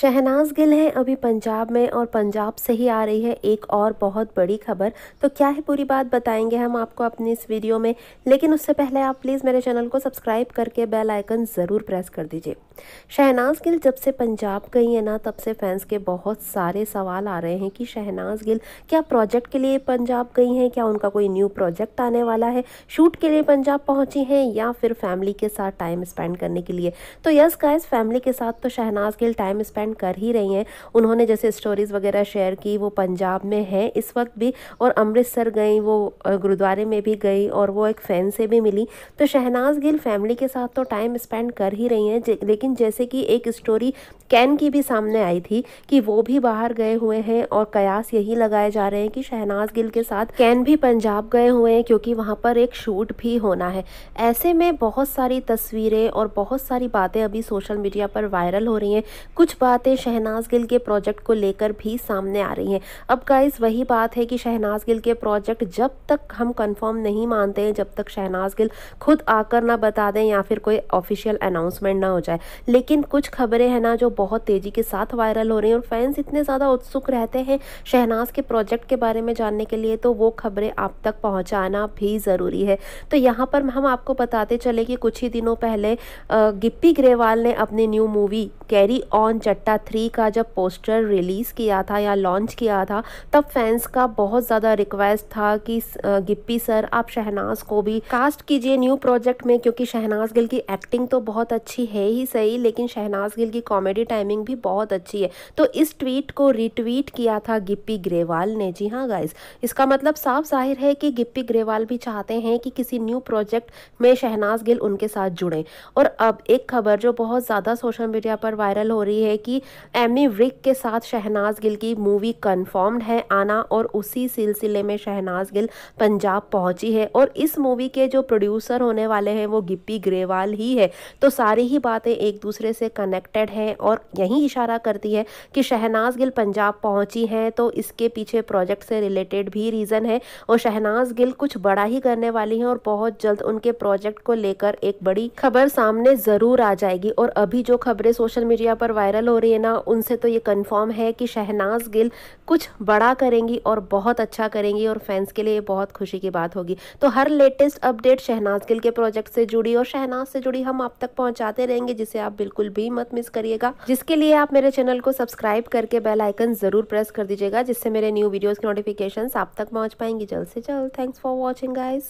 शहनाज गिल हैं अभी पंजाब में और पंजाब से ही आ रही है एक और बहुत बड़ी खबर तो क्या है पूरी बात बताएंगे हम आपको अपनी इस वीडियो में लेकिन उससे पहले आप प्लीज़ मेरे चैनल को सब्सक्राइब करके बेल आइकन ज़रूर प्रेस कर दीजिए शहनाज गिल जब से पंजाब गई है ना तब से फैंस के बहुत सारे सवाल आ रहे हैं कि शहनाज गिल क्या प्रोजेक्ट के लिए पंजाब गई हैं क्या उनका कोई न्यू प्रोजेक्ट आने वाला है शूट के लिए पंजाब पहुँची हैं या फिर फैमिली के साथ टाइम स्पेंड करने के लिए तो यस गाइज फैमिली के साथ तो Shehnaaz Gill time spend attend कर ही रही हैं उन्होंने जैसे स्टोरीज़ वगैरह शेयर की वो पंजाब में हैं इस वक्त भी और अमृतसर गई वो गुरुद्वारे में भी गई और वो एक फ़ैन से भी मिली तो शहनाज गिल फैमिली के साथ तो टाइम स्पेंड कर ही रही हैं लेकिन जैसे कि एक स्टोरी कैन की भी सामने आई थी कि वो भी बाहर गए हुए हैं और कयास यही लगाए जा रहे हैं कि शहनाज गिल के साथ कैन भी पंजाब गए हुए हैं क्योंकि वहाँ पर एक शूट भी होना है ऐसे में बहुत सारी तस्वीरें और बहुत सारी बातें अभी सोशल मीडिया पर वायरल हो रही हैं कुछ बात बातें शहनाज गिल के प्रोजेक्ट को लेकर भी सामने आ रही हैं अब गाइस वही बात है कि शहनाज गिल के प्रोजेक्ट जब तक हम कंफर्म नहीं मानते हैं जब तक शहनाज गिल खुद आकर ना बता दें या फिर कोई ऑफिशियल अनाउंसमेंट ना हो जाए लेकिन कुछ खबरें हैं ना जो बहुत तेज़ी के साथ वायरल हो रही हैं और फैंस इतने ज़्यादा उत्सुक रहते हैं शहनाज के प्रोजेक्ट के बारे में जानने के लिए तो वो खबरें आप तक पहुँचाना भी ज़रूरी है तो यहाँ पर हम आपको बताते चले कि कुछ ही दिनों पहले गिप्पी ग्रेवाल ने अपनी न्यू मूवी कैरी ऑन चट चट्टा थ्री का जब पोस्टर रिलीज़ किया था या लॉन्च किया था तब फैंस का बहुत ज़्यादा रिक्वेस्ट था कि गिप्पी सर आप शहनाज को भी कास्ट कीजिए न्यू प्रोजेक्ट में क्योंकि शहनाज गिल की एक्टिंग तो बहुत अच्छी है ही सही लेकिन शहनाज गिल की कॉमेडी टाइमिंग भी बहुत अच्छी है तो इस ट्वीट को रिट्वीट किया था गिप्पी ग्रेवाल ने जी हाँ गाइज इसका मतलब साफ जाहिर है कि गिप्पी ग्रेवाल भी चाहते हैं कि किसी न्यू प्रोजेक्ट में शहनाज गिल उनके साथ जुड़ें और अब एक खबर जो बहुत ज़्यादा सोशल मीडिया पर वायरल हो रही है कि कि एमी विक के साथ शहनाज गिल की मूवी कंफर्म्ड है आना और उसी सिलसिले में शहनाज गिल पंजाब पहुंची है और इस मूवी के जो प्रोड्यूसर होने वाले हैं वो गिप्पी ग्रेवाल ही है तो सारी ही बातें एक दूसरे से कनेक्टेड हैं और यही इशारा करती है कि शहनाज गिल पंजाब पहुंची हैं तो इसके पीछे प्रोजेक्ट से रिलेटेड भी रीज़न है और शहनाज गिल कुछ बड़ा ही करने वाली हैं और बहुत जल्द उनके प्रोजेक्ट को लेकर एक बड़ी खबर सामने ज़रूर आ जाएगी और अभी जो खबरें सोशल मीडिया पर वायरल हो रेना उनसे तो ये कंफर्म है कि शहनाज गिल कुछ बड़ा करेंगी और बहुत अच्छा करेंगी और फैंस के लिए ये बहुत खुशी की बात होगी तो हर लेटेस्ट अपडेट शहनाज गिल के प्रोजेक्ट से जुड़ी और शहनाज से जुड़ी हम आप तक पहुंचाते रहेंगे जिसे आप बिल्कुल भी मत मिस करिएगा जिसके लिए आप मेरे चैनल को सब्सक्राइब करके बेल आइकन जरूर प्रेस कर दीजिएगा जिससे मेरे न्यू वीडियोज़ की नोटिफिकेशन आप तक पहुँच पाएंगी जल्द से जल्द थैंक्स फॉर वॉचिंग गाइज